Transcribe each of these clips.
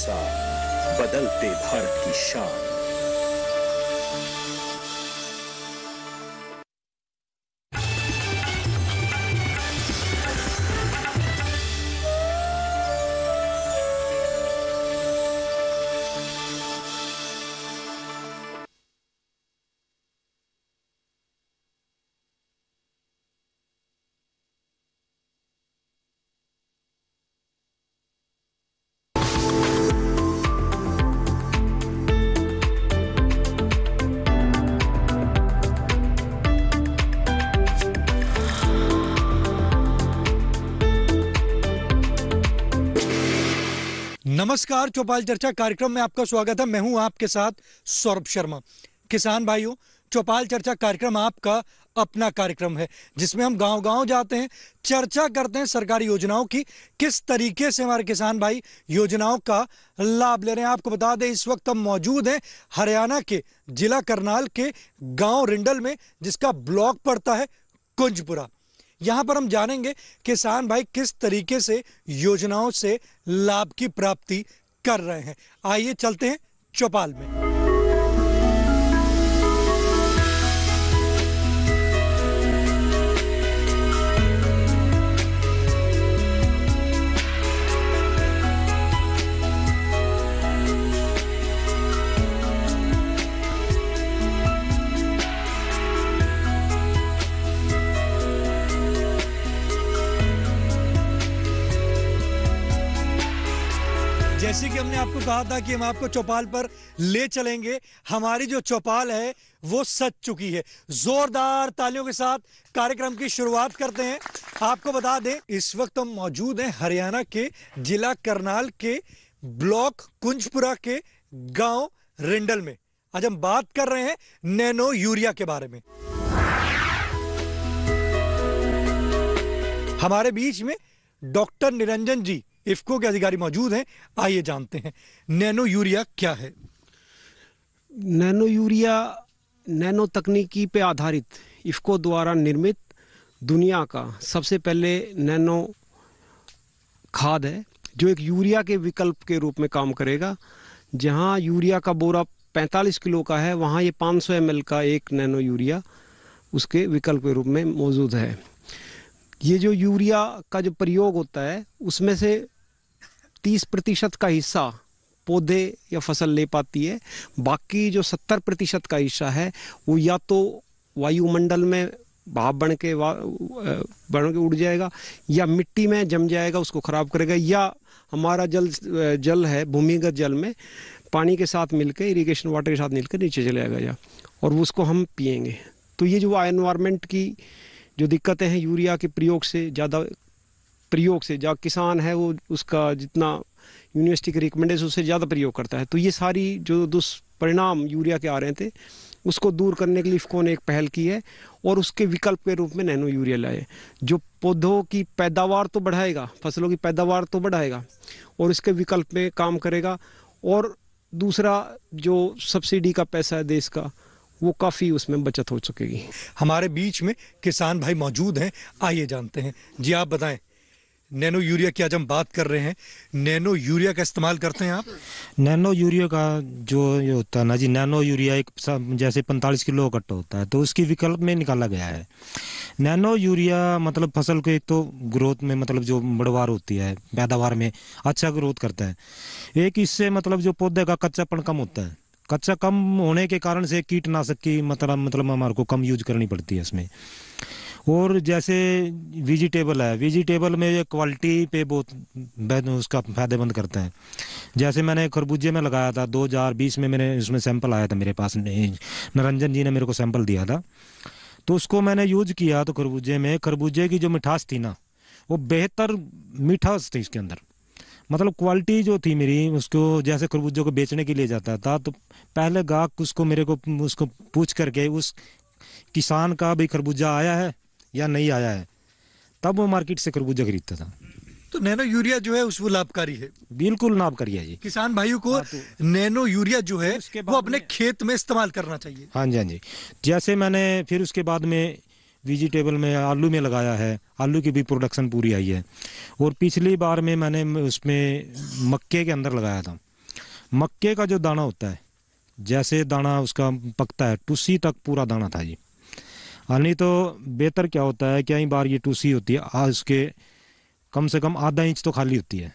सा बदलते भारत की शान नमस्कार चौपाल चर्चा कार्यक्रम में आपका स्वागत है मैं हूं आपके साथ सौरभ शर्मा किसान भाइयों चौपाल चर्चा कार्यक्रम आपका अपना कार्यक्रम है जिसमें हम गांव गांव जाते हैं चर्चा करते हैं सरकारी योजनाओं की किस तरीके से हमारे किसान भाई योजनाओं का लाभ ले रहे हैं आपको बता दें इस वक्त हम मौजूद हैं हरियाणा के जिला करनाल के गांव रिंडल में जिसका ब्लॉक पड़ता है कुंजपुरा यहाँ पर हम जानेंगे किसान भाई किस तरीके से योजनाओं से लाभ की प्राप्ति कर रहे हैं आइए चलते हैं चौपाल में आपको कहा था कि हम आपको चौपाल पर ले चलेंगे हमारी जो चौपाल है वो सच चुकी है जोरदार तालियों के साथ कार्यक्रम की शुरुआत करते हैं आपको बता दें इस वक्त हम मौजूद हैं हरियाणा के जिला करनाल के ब्लॉक कुंजपुरा के गांव रिंडल में आज हम बात कर रहे हैं नैनो यूरिया के बारे में हमारे बीच में डॉक्टर निरंजन जी इफ्को के अधिकारी मौजूद हैं आइए जानते हैं नैनो यूरिया क्या है नैनो यूरिया नैनो तकनीकी पे आधारित इफको द्वारा निर्मित दुनिया का सबसे पहले नैनो खाद है जो एक यूरिया के विकल्प के रूप में काम करेगा जहां यूरिया का बोरा 45 किलो का है वहां ये 500 सौ का एक नैनो यूरिया उसके विकल्प के रूप में मौजूद है ये जो यूरिया का जो प्रयोग होता है उसमें से तीस प्रतिशत का हिस्सा पौधे या फसल ले पाती है बाकी जो सत्तर प्रतिशत का हिस्सा है वो या तो वायुमंडल में भाप बन के बन के उड़ जाएगा या मिट्टी में जम जाएगा उसको ख़राब करेगा या हमारा जल जल है भूमिगत जल में पानी के साथ मिलकर इरिगेशन वाटर के साथ मिलकर नीचे चले जाएगा या और उसको हम पियेंगे तो ये जो एनवायरमेंट की जो दिक्कतें हैं यूरिया के प्रयोग से ज़्यादा प्रयोग से जहाँ किसान है वो उसका जितना यूनिवर्सिटी के रिकमेंडेशन उससे ज़्यादा प्रयोग करता है तो ये सारी जो दुष्परिणाम यूरिया के आ रहे थे उसको दूर करने के लिए इफको ने एक पहल की है और उसके विकल्प के रूप में नैनो यूरिया लाए जो पौधों की पैदावार तो बढ़ाएगा फसलों की पैदावार तो बढ़ाएगा और इसके विकल्प में काम करेगा और दूसरा जो सब्सिडी का पैसा है देश का वो काफ़ी उसमें बचत हो चुकेगी हमारे बीच में किसान भाई मौजूद हैं आइए जानते हैं जी आप बताएं नैनो यूरिया की आज हम बात कर रहे हैं नैनो यूरिया का इस्तेमाल करते हैं आप नैनो यूरिया का जो ये होता है ना जी नैनो यूरिया एक जैसे 45 किलो इकट्ठा होता है तो उसकी विकल्प में निकाला गया है नैनो यूरिया मतलब फसल के एक तो ग्रोथ में मतलब जो बढ़वार होती है पैदावार में अच्छा ग्रोथ करता है एक इससे मतलब जो पौधे का कच्चापन कम होता है कच्चा कम होने के कारण से कीटनाशक की मतलब मतलब हमारे को कम यूज करनी पड़ती है इसमें और जैसे वेजिटेबल है वेजिटेबल में ये क्वालिटी पे बहुत उसका फ़ायदेमंद करते हैं जैसे मैंने खरबूजे में लगाया था 2020 में मैंने उसमें सैंपल आया था मेरे पास निरंजन जी ने मेरे को सैंपल दिया था तो उसको मैंने यूज किया तो खरबूजे में खरबूजे की जो मिठास थी ना वो बेहतर मिठास थी इसके अंदर मतलब क्वालिटी जो थी मेरी उसको जैसे खरबूजे को बेचने के लिए जाता था तो पहले गाहक उसको मेरे को उसको पूछ करके उस किसान का भी खरबूजा आया है या नहीं आया है तब वो मार्केट से खरबूजा खरीदता था तो नैनो यूरिया जो है उसको लाभकारी है बिल्कुल लाभकारी है जी किसान भाइयों को हाँ, तो नैनो यूरिया जो है वो अपने खेत में इस्तेमाल करना चाहिए हाँ जी हाँ जी जैसे मैंने फिर उसके बाद में वेजिटेबल में आलू में लगाया है आलू की भी प्रोडक्शन पूरी आई है और पिछली बार में मैंने उसमें मक्के के अंदर लगाया था मक्के का जो दाना होता है जैसे दाना उसका पकता है टूसी तक पूरा दाना था जी हालांकि तो बेहतर क्या होता है क्या कई बार ये टूसी होती है आज उसके कम से कम आधा इंच तो खाली होती है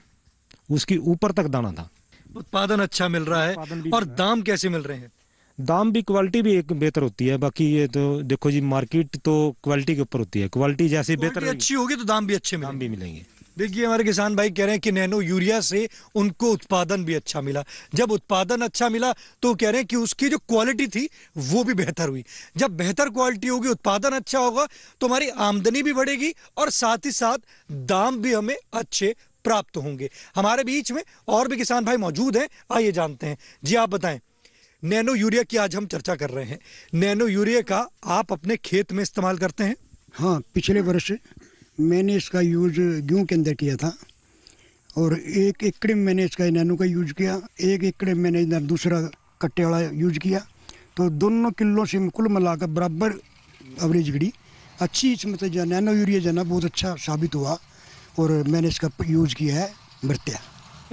उसकी ऊपर तक दाना था उत्पादन अच्छा मिल रहा है और दाम कैसे मिल रहे हैं दाम भी क्वालिटी भी एक बेहतर होती है बाकी ये तो देखो जी मार्केट तो क्वालिटी के ऊपर होती है क्वालिटी जैसे बेहतर अच्छी होगी तो दाम भी अच्छे दाम भी मिलेंगे देखिए हमारे किसान भाई कह रहे हैं कि नैनो यूरिया से उनको उत्पादन भी अच्छा मिला जब उत्पादन अच्छा मिला तो कह रहे हैं कि उसकी जो क्वालिटी थी वो भी बेहतर हुई जब बेहतर क्वालिटी होगी उत्पादन अच्छा होगा तो हमारी आमदनी भी बढ़ेगी और साथ ही साथ दाम भी हमें अच्छे प्राप्त होंगे हमारे बीच में और भी किसान भाई मौजूद हैं आइए जानते हैं जी आप बताएं नैनो यूरिया की आज हम चर्चा कर रहे हैं नैनो यूरिया का आप अपने खेत में इस्तेमाल करते हैं हाँ पिछले वर्ष मैंने इसका यूज गेहूँ के अंदर किया था और एक एकड़ में मैंने इसका नैनो का यूज किया एक एकड़ में मैंने इधर दूसरा कट्टे वाला यूज किया तो दोनों किलो से कुल मिलाकर बराबर एवरेज गिरी अच्छी इसमें जो नैनो यूरिया जाना बहुत अच्छा साबित हुआ और मैंने इसका यूज किया है मृत्या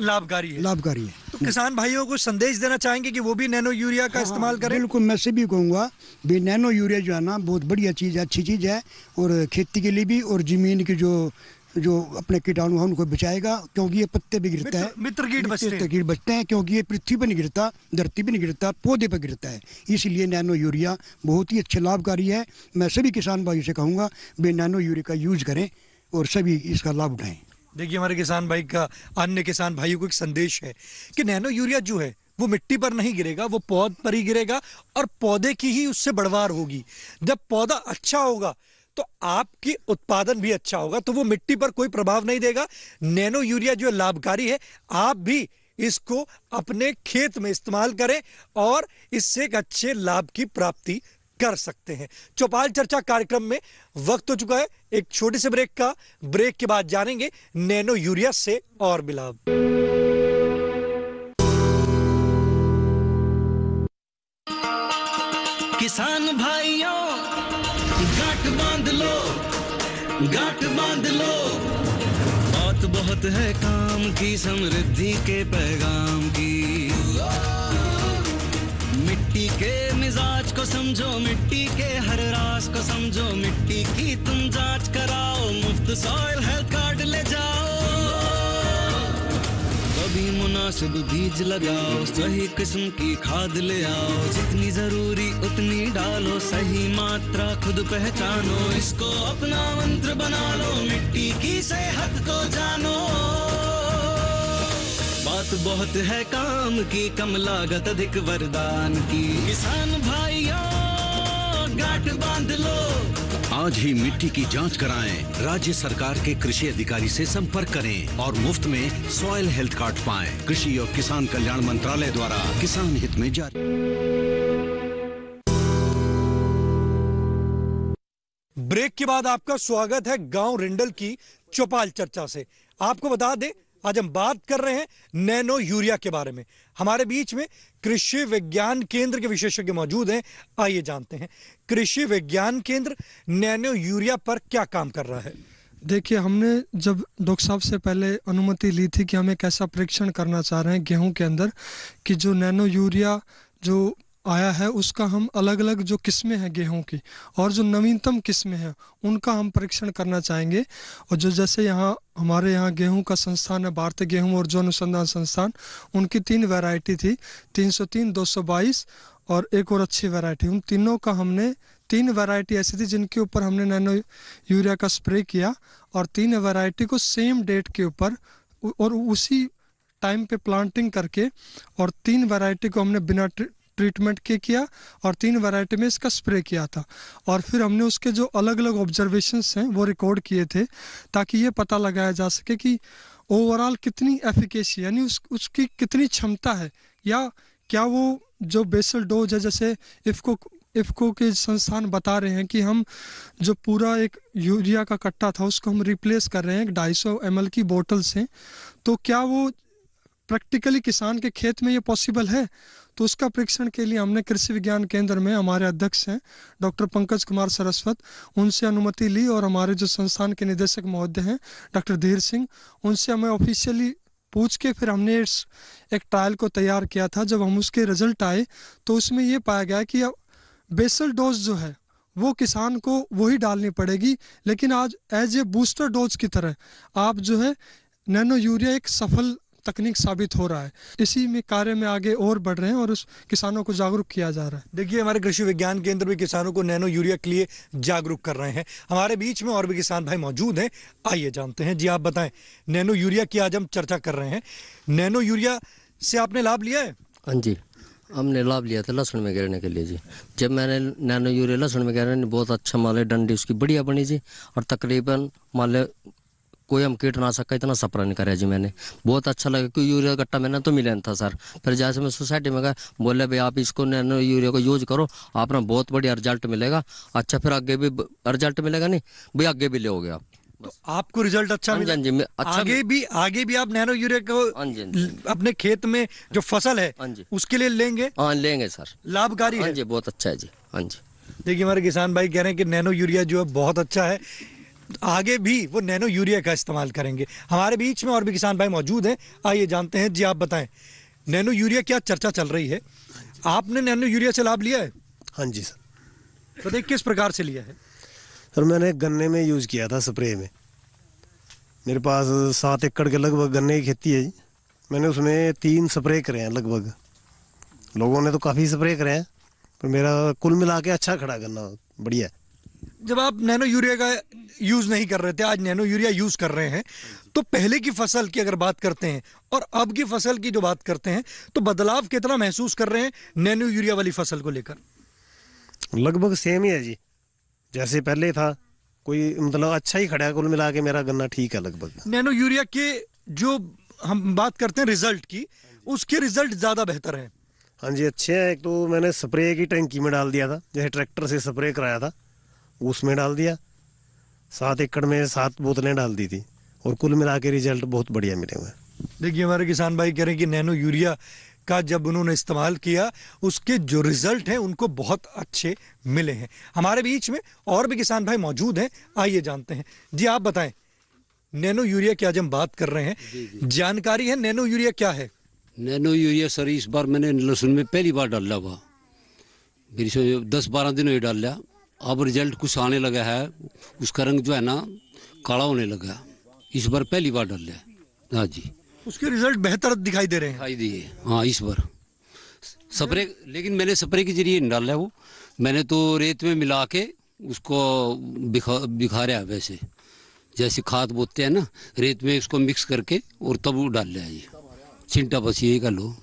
लाभकारी है लाभकारी है तो किसान भाइयों को संदेश देना चाहेंगे कि वो भी नैनो यूरिया का हाँ, इस्तेमाल करें बिल्कुल मैं से भी कहूँगा भी नैनो यूरिया जो है ना बहुत बढ़िया चीज़ है अच्छी चीज़ है और खेती के लिए भी और ज़मीन की जो जो अपने कीटाणु है उनको बचाएगा क्योंकि ये पत्ते भी गिरता है मित्र कीट बचते गिर कीट बचते हैं क्योंकि ये पृथ्वी पर नहीं गिरता धरती पर नहीं गिरता पौधे पर गिरता है इसलिए नैनो यूरिया बहुत ही अच्छे लाभकारी है मैं सभी किसान भाइयों से कहूँगा वे नैनो यूरिया का यूज करें और सभी इसका लाभ उठाएं देखिए हमारे किसान भाई का अन्य किसान भाइयों को एक संदेश है कि नैनो यूरिया जो है वो मिट्टी पर नहीं गिरेगा वो पौध पर ही गिरेगा और पौधे की ही उससे बढ़वार होगी जब पौधा अच्छा होगा तो आपकी उत्पादन भी अच्छा होगा तो वो मिट्टी पर कोई प्रभाव नहीं देगा नैनो यूरिया जो लाभकारी है आप भी इसको अपने खेत में इस्तेमाल करें और इससे एक अच्छे लाभ की प्राप्ति कर सकते हैं चौपाल चर्चा कार्यक्रम में वक्त हो चुका है एक छोटे से ब्रेक का ब्रेक के बाद जानेंगे नैनो यूरिया से और मिलाव किसान भाइयों गांठ बांध लो गांठ बांध लो बहुत बहुत है काम की समृद्धि के पैगाम की को समझो मिट्टी के हर राज को समझो मिट्टी की तुम जांच कराओ मुफ्त सॉइल हेल्थ कार्ड ले जाओ कभी मुनासिब बीज लगाओ सही किस्म की खाद ले आओ जितनी जरूरी उतनी डालो सही मात्रा खुद पहचानो इसको अपना मंत्र बना लो मिट्टी की सेहत को जानो बहुत है काम की कम लागत अधिक वरदान की किसान भाइयों गांठ बांध लो आज ही मिट्टी की जांच कराएं राज्य सरकार के कृषि अधिकारी से संपर्क करें और मुफ्त में सॉयल हेल्थ कार्ड पाएं कृषि और किसान कल्याण मंत्रालय द्वारा किसान हित में जारी ब्रेक के बाद आपका स्वागत है गांव रिंडल की चौपाल चर्चा से आपको बता दें आज हम बात कर रहे हैं नैनो यूरिया के बारे में हमारे बीच में कृषि विज्ञान केंद्र के विशेषज्ञ मौजूद हैं आइए जानते हैं कृषि विज्ञान केंद्र नैनो यूरिया पर क्या काम कर रहा है देखिए हमने जब डॉक्टर साहब से पहले अनुमति ली थी कि हम एक ऐसा परीक्षण करना चाह रहे हैं गेहूं के अंदर कि जो नैनो यूरिया जो आया है उसका हम अलग अलग जो किस्में हैं गेहूं की और जो नवीनतम किस्में हैं उनका हम परीक्षण करना चाहेंगे और जो जैसे यहाँ हमारे यहाँ गेहूं का संस्थान है भारतीय गेहूं और जो अनुसंधान संस्थान उनकी तीन वैरायटी थी 303, 222 और एक और अच्छी वैरायटी उन तीनों का हमने तीन वैरायटी ऐसी थी जिनके ऊपर हमने नैनो यूरिया का स्प्रे किया और तीन वैरायटी को सेम डेट के ऊपर और उसी टाइम पे प्लांटिंग करके और तीन वैरायटी को हमने बिना ट्रीटमेंट के किया और तीन वैरायटी में इसका स्प्रे किया था और फिर हमने उसके जो अलग अलग ऑब्जर्वेशंस हैं वो रिकॉर्ड किए थे ताकि ये पता लगाया जा सके कि ओवरऑल कितनी एफिकेसी यानी उस उसकी कितनी क्षमता है या क्या वो जो बेसल डोज है जैसे इफ़को इफ़को के संस्थान बता रहे हैं कि हम जो पूरा एक यूरिया का कट्टा था उसको हम रिप्लेस कर रहे हैं एक ढाई सौ एम की बोतल से तो क्या वो प्रैक्टिकली किसान के खेत में ये पॉसिबल है तो उसका परीक्षण के लिए हमने कृषि विज्ञान केंद्र में हमारे अध्यक्ष हैं डॉक्टर पंकज कुमार सरस्वत उनसे अनुमति ली और हमारे जो संस्थान के निदेशक महोदय हैं डॉक्टर धीर सिंह उनसे हमें ऑफिशियली पूछ के फिर हमने एक ट्रायल को तैयार किया था जब हम उसके रिजल्ट आए तो उसमें ये पाया गया कि बेसल डोज जो है वो किसान को वही डालनी पड़ेगी लेकिन आज एज ए बूस्टर डोज की तरह आप जो है नैनो यूरिया एक सफल तकनीक साबित हो रहा है इसी में कार्य में आगे और बढ़ रहे हैं और उस किसानों को जागरूक किया जा रहा है देखिए हमारे कृषि विज्ञान केंद्र भी किसानों को नैनो यूरिया के लिए जागरूक कर रहे हैं हमारे बीच में और भी किसान भाई मौजूद हैं आइए जानते हैं जी आप बताएं नैनो यूरिया की आज हम चर्चा कर रहे हैं नैनो यूरिया से आपने लाभ लिया है हाँ जी हमने लाभ लिया था लहसुन में गिरने के लिए जी जब मैंने नैनो यूरिया लहसुन में गिरने बहुत अच्छा माले डंडी उसकी बढ़िया बनी जी और तकरीबन माले कोई हम कीटनाशक का इतना नहीं करा जी मैंने बहुत अच्छा लगा क्योंकि यूरिया गट्टा मैंने तो मिलन था सर फिर जैसे मैं सोसाइटी में गया बोले भाई आप इसको नैनो यूरिया को यूज करो आप ना बहुत बढ़िया रिजल्ट मिलेगा अच्छा फिर आगे भी रिजल्ट मिलेगा नहीं भाई आगे भी लोगे आप तो आपको रिजल्ट अच्छा हाँ जी हाँ जी अच्छा आगे भी आगे भी आप नैनो यूरिया को हाँ अपने खेत में जो फसल है उसके लिए लेंगे हाँ लेंगे सर लाभकारी है जी बहुत अच्छा है जी हाँ जी देखिए हमारे किसान भाई कह रहे हैं कि नैनो यूरिया जो है बहुत अच्छा है आगे भी वो नैनो यूरिया का इस्तेमाल करेंगे हमारे बीच में और भी किसान भाई मौजूद हैं आइए जानते हैं जी आप बताएं नैनो यूरिया क्या चर्चा चल रही है आपने नैनो यूरिया से लाभ लिया है हाँ जी सर तो देख किस प्रकार से लिया है सर मैंने गन्ने में यूज़ किया था स्प्रे में मेरे पास सात एकड़ के लगभग गन्ने की खेती है जी मैंने उसमें तीन स्प्रे करे हैं लगभग लोगों ने तो काफ़ी स्प्रे करे हैं पर मेरा कुल मिला के अच्छा खड़ा गन्ना बढ़िया है जब आप नैनो यूरिया का यूज नहीं कर रहे थे आज नैनो यूरिया यूज कर रहे हैं तो पहले की फसल की अगर बात करते हैं और अब की फसल की जो बात करते हैं तो बदलाव कितना महसूस कर रहे हैं नैनो यूरिया वाली फसल को लेकर लगभग सेम ही है जी जैसे पहले था कोई मतलब अच्छा ही खड़ा है कुल मिला के मेरा गन्ना ठीक है लगभग नैनो यूरिया के जो हम बात करते हैं रिजल्ट की उसके रिजल्ट ज्यादा बेहतर है हाँ जी अच्छे हैं एक तो मैंने स्प्रे की टंकी में डाल दिया था जैसे ट्रैक्टर से स्प्रे कराया था उसमें डाल दिया सात एकड़ में सात बोतलें डाल दी थी और कुल मिला के रिजल्ट बहुत बढ़िया मिले हुए देखिए हमारे किसान भाई कह रहे हैं कि नैनो यूरिया का जब उन्होंने इस्तेमाल किया उसके जो रिजल्ट हैं उनको बहुत अच्छे मिले हैं हमारे बीच में और भी किसान भाई मौजूद हैं आइए जानते हैं जी आप बताएं नैनो यूरिया की आज हम बात कर रहे हैं जानकारी है नैनो यूरिया क्या है नैनो यूरिया सर इस बार मैंने लहसुन में पहली बार डाला हुआ मेरी दस बारह दिनों ये डाल लिया अब रिजल्ट कुछ आने लगा है उसका रंग जो है ना काला होने लगा इस बार पहली बार डल है हाँ जी उसके रिजल्ट बेहतर दिखाई दे रहे हैं दिखाई दिए हाँ इस बार स्प्रे लेकिन मैंने स्प्रे के जरिए नहीं डाला है वो मैंने तो रेत में मिला के उसको बिखा बिखारा है वैसे जैसे खाद बोते हैं ना रेत में उसको मिक्स करके और तब डाल लिया ये छिंटा बस यही कर लो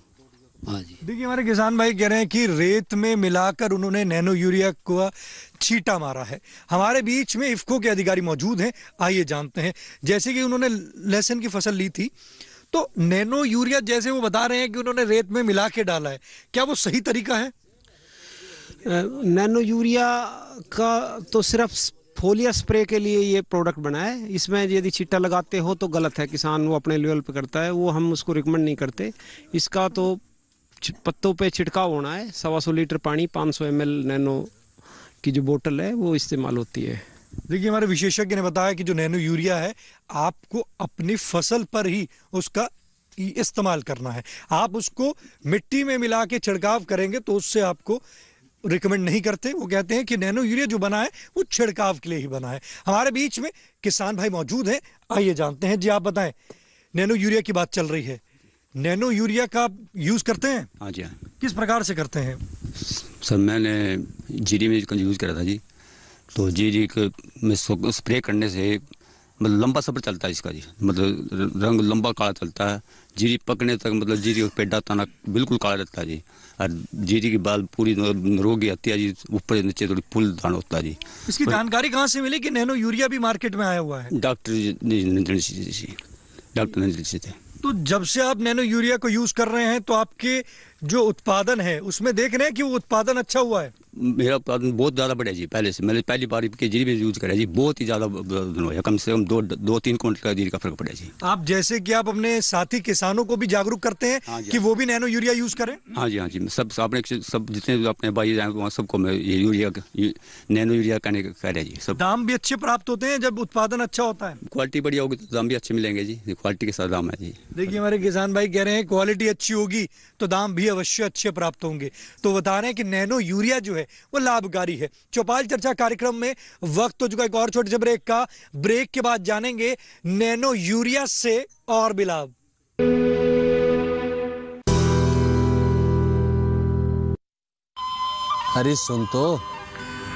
हाँ जी देखिए हमारे किसान भाई कह रहे हैं कि रेत में मिलाकर उन्होंने नैनो यूरिया को छीटा मारा है हमारे बीच में इफको के अधिकारी मौजूद हैं आइए जानते हैं जैसे कि उन्होंने लहसुन की फसल ली थी तो नैनो यूरिया जैसे वो बता रहे हैं कि उन्होंने रेत में मिला के डाला है क्या वो सही तरीका है नैनो यूरिया का तो सिर्फ फोलिया स्प्रे के लिए ये प्रोडक्ट बना है इसमें यदि छिट्टा लगाते हो तो गलत है किसान वो अपने लेवल पर करता है वो हम उसको रिकमेंड नहीं करते इसका तो पत्तों पे छिड़काव होना है सवा सौ लीटर पानी पाँच सौ एम नैनो की जो बोतल है वो इस्तेमाल होती है देखिए हमारे विशेषज्ञ ने बताया कि जो नैनो यूरिया है आपको अपनी फसल पर ही उसका इस्तेमाल करना है आप उसको मिट्टी में मिला के छिड़काव करेंगे तो उससे आपको रिकमेंड नहीं करते वो कहते हैं कि नैनो यूरिया जो बना है वो छिड़काव के लिए ही बना है हमारे बीच में किसान भाई मौजूद हैं आइए जानते हैं जी आप बताएं नैनो यूरिया की बात चल रही है नैनो यूरिया का यूज़ करते हैं हाँ जी हाँ किस प्रकार से करते हैं सर मैंने जीरी में यूज़ करा था जी तो जीरी के में स्प्रे करने से मतलब लंबा सफ़र चलता है इसका जी मतलब रंग लंबा काला चलता है जीरी पकने तक मतलब जीरी और पेडा ताना बिल्कुल काला रहता है जी और जीरी की बाल पूरी रोगी आती है जी ऊपर नीचे थोड़ी पुल दान होता है जी इसकी जानकारी कहाँ से मिली कि नैनो यूरिया भी मार्केट में आया हुआ है doctor ji doctor Narendra ji doctor ji थे तो जब से आप नैनो यूरिया को यूज कर रहे हैं तो आपके जो उत्पादन है उसमें देख रहे हैं कि वो उत्पादन अच्छा हुआ है मेरा उत्पादन बहुत ज़्यादा बढ़िया जी पहले से मैंने पहली बार के जीरी में यूज़ करा जी बहुत ही ज़्यादा कम से कम दो दो तीन क्विंटल का जीरी का फर्क पड़ा जी आप जैसे कि आप अपने साथी किसानों को भी जागरूक करते हैं हाँ कि हाँ वो भी नैनो यूरिया यूज़ करें हाँ जी हाँ जी सब आपने सब जितने अपने भाई वहाँ सबको मैं यूरिया नैनो यूरिया कहने कह रहे जी सब दाम भी अच्छे प्राप्त होते हैं जब उत्पादन अच्छा होता है क्वालिटी बढ़िया होगी तो दाम भी अच्छे मिलेंगे जी क्वालिटी के साथ दाम है जी देखिए हमारे किसान भाई कह रहे हैं क्वालिटी अच्छी होगी तो दाम भी अवश्य अच्छे प्राप्त होंगे तो बता रहे हैं कि नैनो यूरिया जो है वो लाभकारी है चौपाल चर्चा कार्यक्रम में वक्त हो तो चुका एक और छोटे से ब्रेक का ब्रेक के बाद जानेंगे नैनो यूरिया से और भी लाभ अरे सुन तो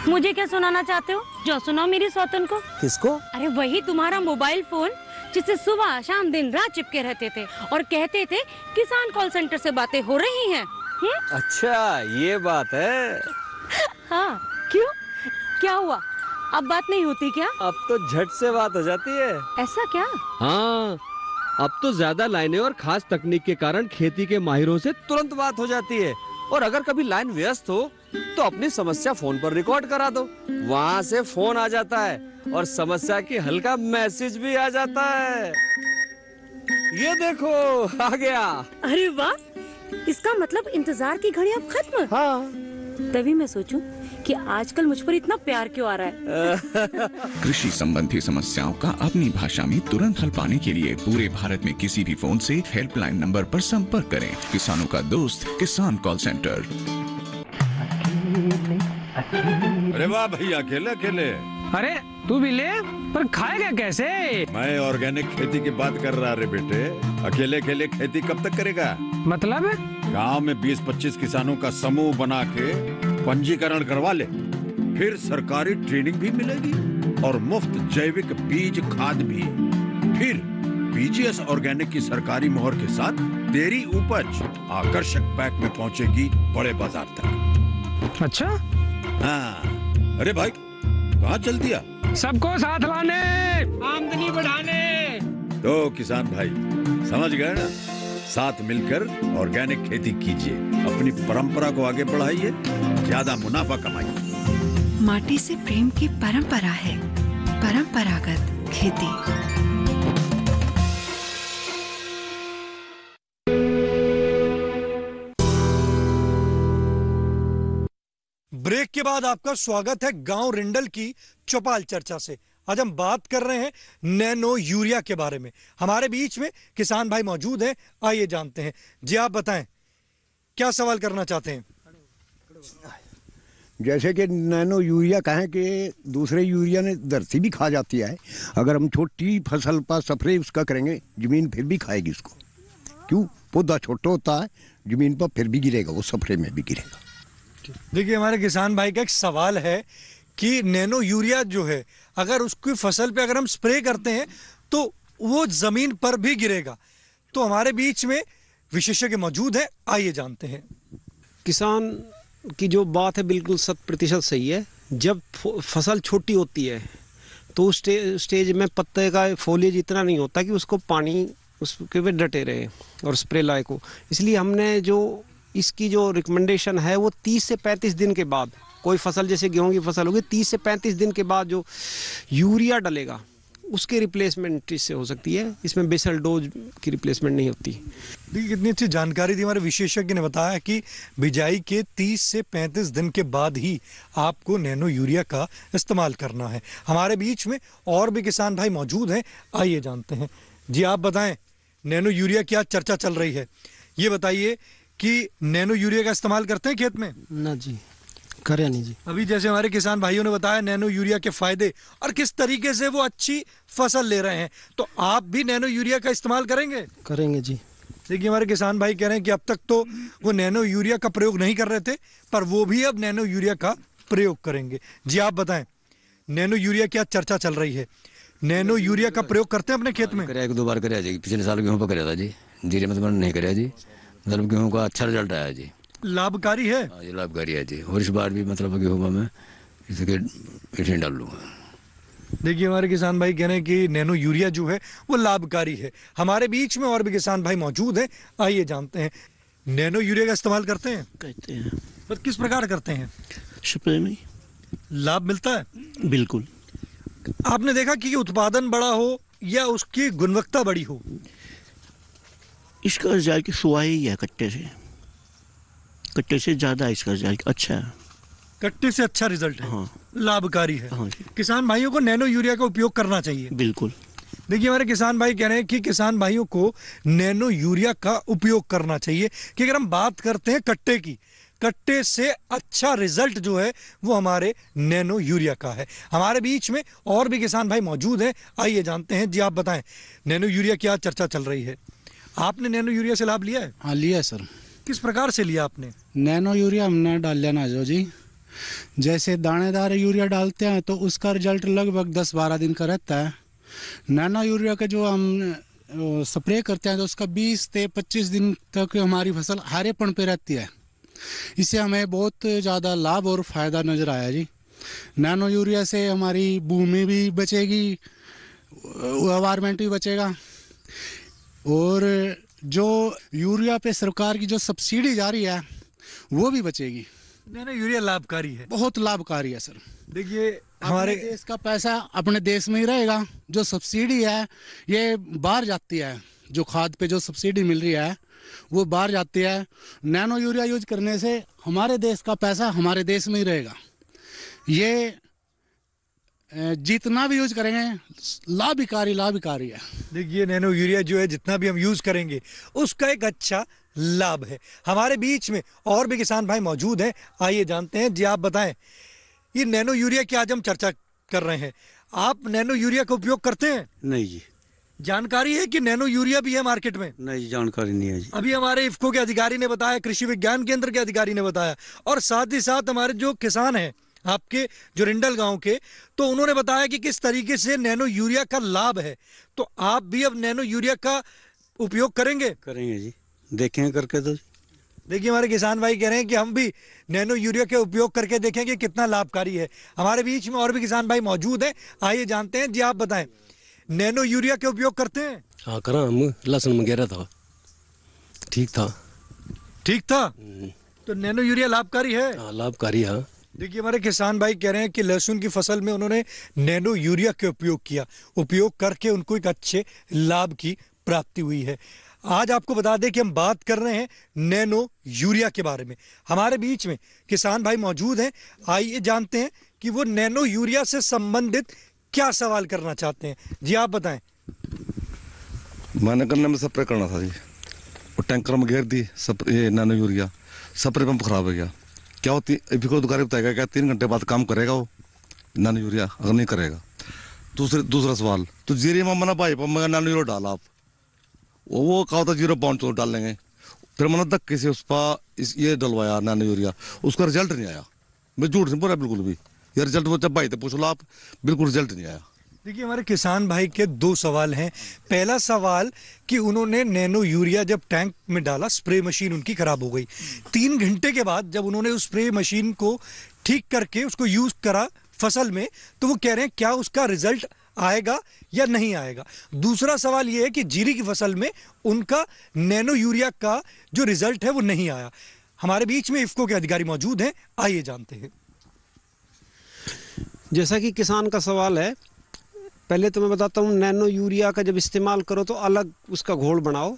मुझे क्या सुनाना चाहते हो जो सुनाओ मेरी सौतन को किसको अरे वही तुम्हारा मोबाइल फोन जिससे सुबह शाम दिन रात चिपके रहते थे और कहते थे किसान कॉल सेंटर से बातें हो रही हैं। हम्म? अच्छा ये बात है हाँ क्यों क्या हुआ अब बात नहीं होती क्या अब तो झट से बात हो जाती है ऐसा क्या हाँ अब तो ज्यादा लाइनें और खास तकनीक के कारण खेती के माहिरों से तुरंत बात हो जाती है और अगर कभी लाइन व्यस्त हो तो अपनी समस्या फोन पर रिकॉर्ड करा दो वहाँ से फोन आ जाता है और समस्या की हल्का मैसेज भी आ जाता है ये देखो आ गया अरे वाह इसका मतलब इंतजार की घड़ी अब खत्म हाँ तभी मैं सोचूं कि आजकल मुझ पर इतना प्यार क्यों आ रहा है कृषि संबंधी समस्याओं का अपनी भाषा में तुरंत हल पाने के लिए पूरे भारत में किसी भी फोन से हेल्पलाइन नंबर पर संपर्क करें किसानों का दोस्त किसान कॉल सेंटर अरे वाह भैया अकेले अकेले अरे तू भी ले पर खाएगा कैसे मैं ऑर्गेनिक खेती की बात कर रहा रे बेटे अकेले अकेले खेती कब तक करेगा मतलब गांव में 20-25 किसानों का समूह बना के पंजीकरण करवा ले फिर सरकारी ट्रेनिंग भी मिलेगी और मुफ्त जैविक बीज खाद भी फिर बीजीएस ऑर्गेनिक की सरकारी मोहर के साथ तेरी उपज आकर्षक पैक में पहुंचेगी बड़े बाजार तक अच्छा हाँ अरे भाई कहाँ चल दिया सबको साथ लाने आमदनी बढ़ाने तो किसान भाई समझ गए ना साथ मिलकर ऑर्गेनिक खेती कीजिए अपनी परंपरा को आगे बढ़ाइए ज्यादा मुनाफा कमाई माटी से प्रेम की परंपरा है परंपरागत खेती ब्रेक के बाद आपका स्वागत है गांव रिंडल की चौपाल चर्चा से आज हम बात कर रहे हैं नैनो यूरिया के बारे में हमारे बीच में किसान भाई मौजूद हैं आइए जानते हैं जी आप बताएं क्या सवाल करना चाहते हैं जैसे कि नैनो यूरिया कहें कि दूसरे यूरिया ने धरती भी खा जाती है अगर हम छोटी फसल पर सफरे उसका करेंगे ज़मीन फिर भी खाएगी उसको क्यों पौधा छोटा होता है ज़मीन पर फिर भी गिरेगा वो सफरे में भी गिरेगा देखिए हमारे किसान भाई का एक सवाल है कि नैनो यूरिया जो है अगर उसकी फसल पे अगर हम स्प्रे करते हैं तो वो ज़मीन पर भी गिरेगा तो हमारे बीच में विशेषज्ञ मौजूद है आइए जानते हैं किसान की जो बात है बिल्कुल शत प्रतिशत सही है जब फसल छोटी होती है तो उस स्टे, स्टेज में पत्ते का फोलियज इतना नहीं होता कि उसको पानी उसके पे डटे रहे और स्प्रे लाए को इसलिए हमने जो इसकी जो रिकमेंडेशन है वो 30 से 35 दिन के बाद कोई फसल जैसे गेहूं की फसल होगी 30 से 35 दिन के बाद जो यूरिया डलेगा उसके रिप्लेसमेंट इससे हो सकती है इसमें बेसल डोज की रिप्लेसमेंट नहीं होती देखिए कितनी अच्छी जानकारी थी हमारे विशेषज्ञ ने बताया कि बिजाई के 30 से 35 दिन के बाद ही आपको नैनो यूरिया का इस्तेमाल करना है हमारे बीच में और भी किसान भाई मौजूद हैं आइए जानते हैं जी आप बताएं नैनो यूरिया की आज चर्चा चल रही है ये बताइए कि नैनो यूरिया का इस्तेमाल करते हैं खेत में ना जी करें जी अभी जैसे हमारे किसान भाइयों ने बताया नैनो यूरिया के फायदे और किस तरीके से वो अच्छी फसल ले रहे हैं तो आप भी नैनो यूरिया का इस्तेमाल करेंगे करेंगे जी देखिए हमारे किसान भाई कह रहे हैं कि अब तक तो वो नैनो यूरिया का प्रयोग नहीं कर रहे थे पर वो भी अब नैनो यूरिया का प्रयोग करेंगे जी आप बताएं नैनो यूरिया क्या चर्चा चल रही है नैनो यूरिया का प्रयोग करते हैं अपने खेत में हाँ, एक दो बार कर पिछले साल गेहूँ पर कराया था जी जीरे में तो नहीं कराया जी मतलब गेहूँ का अच्छा रिजल्ट आया जी लाभकारी है हाँ, ये लाभकारी है जी और इस बार भी मतलब अभी होगा मैं इसके पेशेंट डाल लूँगा देखिए हमारे किसान भाई कह रहे हैं कि नैनो यूरिया जो है वो लाभकारी है हमारे बीच में और भी किसान भाई मौजूद हैं आइए जानते हैं नैनो यूरिया का इस्तेमाल करते हैं करते हैं पर किस प्रकार करते हैं स्प्रे में लाभ मिलता है बिल्कुल आपने देखा कि उत्पादन बड़ा हो या उसकी गुणवत्ता बड़ी हो इसका जाके सुहाई है कट्टे से कट्टे से ज़्यादा इसका अच्छा है कट्टे से अच्छा रिजल्ट है हाँ लाभकारी है हाँ किसान भाइयों को नैनो यूरिया का उपयोग करना चाहिए बिल्कुल देखिए हमारे किसान भाई कह रहे हैं कि किसान भाइयों को नैनो यूरिया का उपयोग करना चाहिए कि अगर हम बात करते हैं कट्टे की कट्टे से अच्छा रिजल्ट जो है वो हमारे नैनो यूरिया का है हमारे बीच में और भी किसान भाई मौजूद हैं आइए जानते हैं जी आप बताएं नैनो यूरिया क्या चर्चा चल रही है आपने नैनो यूरिया से लाभ लिया है हाँ लिया है सर किस प्रकार से लिया आपने नैनो यूरिया हमने डाल लेना जो जी जैसे दानेदार यूरिया डालते हैं तो उसका रिजल्ट लगभग दस बारह दिन का रहता है नैनो यूरिया का जो हम स्प्रे करते हैं तो उसका बीस से पच्चीस दिन तक हमारी फसल हरेपन पे रहती है इससे हमें बहुत ज़्यादा लाभ और फायदा नज़र आया जी नैनो यूरिया से हमारी भूमि भी बचेगी एनवायरमेंट भी बचेगा और जो यूरिया पे सरकार की जो सब्सिडी जा रही है वो भी बचेगी नहीं नहीं यूरिया लाभकारी है बहुत लाभकारी है सर देखिए हमारे देश का पैसा अपने देश में ही रहेगा जो सब्सिडी है ये बाहर जाती है जो खाद पे जो सब्सिडी मिल रही है वो बाहर जाती है नैनो यूरिया यूज करने से हमारे देश का पैसा हमारे देश में ही रहेगा ये जितना भी यूज करेंगे लाभकारी लाभकारी है देखिए नैनो यूरिया जो है जितना भी हम यूज करेंगे उसका एक अच्छा लाभ है हमारे बीच में और भी किसान भाई मौजूद हैं आइए जानते हैं जी आप बताएं ये नैनो यूरिया की आज हम चर्चा कर रहे हैं आप नैनो यूरिया का उपयोग करते हैं नहीं जी जानकारी है कि नैनो यूरिया भी है मार्केट में नहीं जानकारी नहीं है जी अभी हमारे इफ्को के अधिकारी ने बताया कृषि विज्ञान केंद्र के अधिकारी ने बताया और साथ ही साथ हमारे जो किसान हैं आपके जोरिंडल गांव के तो उन्होंने बताया कि किस तरीके से नैनो यूरिया का लाभ है तो आप भी अब नैनो यूरिया का उपयोग करेंगे करेंगे जी देखें करके तो देखिए हमारे किसान भाई कह रहे हैं कि हम भी नैनो यूरिया के उपयोग करके देखेंगे कि कितना लाभकारी है हमारे बीच में और भी किसान भाई मौजूद है आइए जानते हैं जी आप बताएं नैनो यूरिया के उपयोग करते हैं हाँ करा हम लहसुन वगैरह था ठीक था ठीक था हम्म। तो नैनो यूरिया लाभकारी है हाँ, लाभकारी हाँ देखिए हमारे किसान भाई कह रहे हैं कि लहसुन की फसल में उन्होंने नैनो यूरिया के उपयोग किया उपयोग करके उनको एक अच्छे लाभ की प्राप्ति हुई है आज आपको बता दें कि हम बात कर रहे हैं नैनो यूरिया के बारे में हमारे बीच में किसान भाई मौजूद हैं आइए जानते हैं कि वो नैनो यूरिया से संबंधित क्या सवाल करना चाहते हैं जी आप बताएं मैंने करने में सप्रे करना था जी टैंकर में घेर दी spray nano urea spray pump खराब हो गया क्या वो कोई दुकान बताएगा क्या तीन घंटे बाद काम करेगा वो नानो यूरिया अगर नहीं करेगा दूसरे दूसरा सवाल तो जीरे में मना भाई मगर नानो यूरिया डाला आप वो वो कहा था जीरो पॉइंट डाल लेंगे फिर मैंने धक्के से उस पर ये डलवाया नानो यूरिया उसका रिजल्ट नहीं आया मैं झूठ नहीं बोल रहा बिल्कुल भी ये रिजल्ट वो जब भाई थे पूछ लो आप बिल्कुल रिजल्ट नहीं आया देखिए हमारे किसान भाई के दो सवाल हैं पहला सवाल कि उन्होंने नैनो यूरिया जब टैंक में डाला स्प्रे मशीन उनकी ख़राब हो गई तीन घंटे के बाद जब उन्होंने उस स्प्रे मशीन को ठीक करके उसको यूज़ करा फसल में तो वो कह रहे हैं क्या उसका रिजल्ट आएगा या नहीं आएगा दूसरा सवाल ये है कि जीरी की फसल में उनका नैनो यूरिया का जो रिजल्ट है वो नहीं आया हमारे बीच में इफ्को के अधिकारी मौजूद हैं आइए जानते हैं जैसा कि किसान का सवाल है पहले तो मैं बताता हूँ नैनो यूरिया का जब इस्तेमाल करो तो अलग उसका घोल बनाओ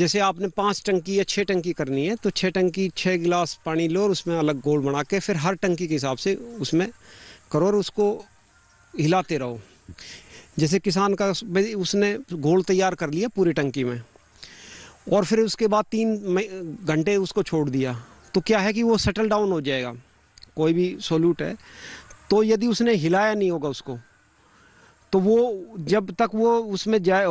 जैसे आपने पाँच टंकी या छः टंकी करनी है तो छः टंकी छः गिलास पानी लो और उसमें अलग घोल बना के फिर हर टंकी के हिसाब से उसमें करो और उसको हिलाते रहो जैसे किसान का उसने घोल तैयार कर लिया पूरी टंकी में और फिर उसके बाद तीन घंटे उसको छोड़ दिया तो क्या है कि वो सेटल डाउन हो जाएगा कोई भी सोल्यूट है तो यदि उसने हिलाया नहीं होगा उसको तो वो जब तक वो उसमें जाए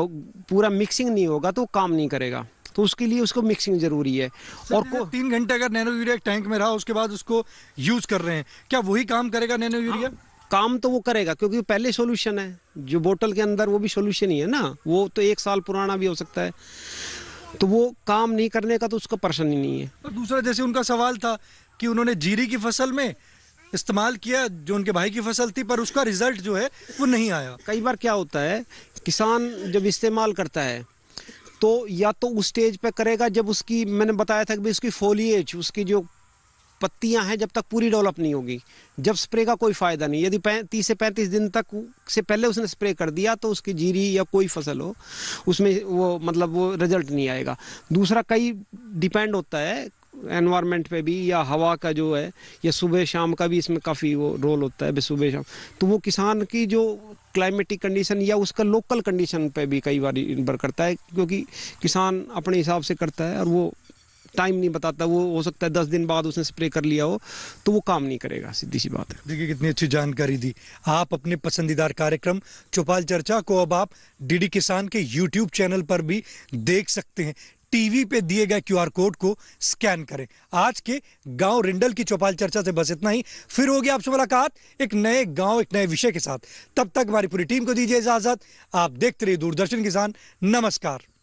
पूरा मिक्सिंग नहीं होगा तो काम नहीं करेगा तो उसके लिए उसको मिक्सिंग जरूरी है और को तीन घंटे अगर नैनो यूरिया टैंक में रहा उसके बाद उसको यूज कर रहे हैं क्या वही काम करेगा नैनो यूरिया हाँ, काम तो वो करेगा क्योंकि पहले सॉल्यूशन है जो बोतल के अंदर वो भी सॉल्यूशन ही है ना वो तो एक साल पुराना भी हो सकता है तो वो काम नहीं करने का तो उसका प्रश्न ही नहीं है और दूसरा जैसे उनका सवाल था कि उन्होंने जीरी की फसल में इस्तेमाल किया जो उनके भाई की फसल थी पर उसका रिजल्ट जो है वो नहीं आया कई बार क्या होता है किसान जब इस्तेमाल करता है तो या तो उस स्टेज पे करेगा जब उसकी मैंने बताया था कि उसकी फोलिएज उसकी जो पत्तियां हैं जब तक पूरी डेवलप नहीं होगी जब स्प्रे का कोई फ़ायदा नहीं यदि तीस से पैंतीस दिन तक से पहले उसने स्प्रे कर दिया तो उसकी जीरी या कोई फसल हो उसमें वो मतलब वो रिजल्ट नहीं आएगा दूसरा कई डिपेंड होता है एनवायरनमेंट पे भी या हवा का जो है या सुबह शाम का भी इसमें काफ़ी वो रोल होता है सुबह शाम तो वो किसान की जो क्लाइमेटिक कंडीशन या उसका लोकल कंडीशन पे भी कई बार निर्भर करता है क्योंकि किसान अपने हिसाब से करता है और वो टाइम नहीं बताता वो हो सकता है दस दिन बाद उसने स्प्रे कर लिया हो तो वो काम नहीं करेगा सीधी सी बात है देखिए कितनी अच्छी जानकारी दी आप अपने पसंदीदा कार्यक्रम चौपाल चर्चा को अब आप डीडी किसान के यूट्यूब चैनल पर भी देख सकते हैं टीवी पे दिए गए क्यूआर कोड को स्कैन करें आज के गांव रिंडल की चौपाल चर्चा से बस इतना ही फिर होगी आपसे मुलाकात एक नए गांव एक नए विषय के साथ तब तक हमारी पूरी टीम को दीजिए इजाजत आप देखते रहिए दूरदर्शन किसान नमस्कार